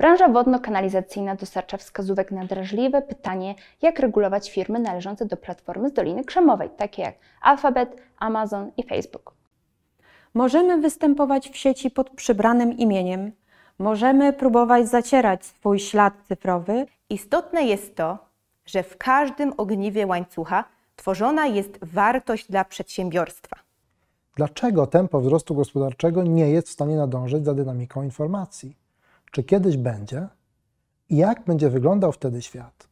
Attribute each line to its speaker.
Speaker 1: Branża wodno-kanalizacyjna dostarcza wskazówek na drażliwe pytanie, jak regulować firmy należące do platformy z Doliny Krzemowej,
Speaker 2: takie jak Alphabet, Amazon i Facebook.
Speaker 3: Możemy występować w sieci
Speaker 4: pod przybranym imieniem, możemy próbować zacierać swój ślad cyfrowy. Istotne jest to, że w każdym ogniwie łańcucha tworzona jest
Speaker 5: wartość dla przedsiębiorstwa.
Speaker 6: Dlaczego tempo wzrostu gospodarczego nie jest w stanie nadążyć za dynamiką informacji? czy kiedyś będzie i jak będzie wyglądał wtedy świat.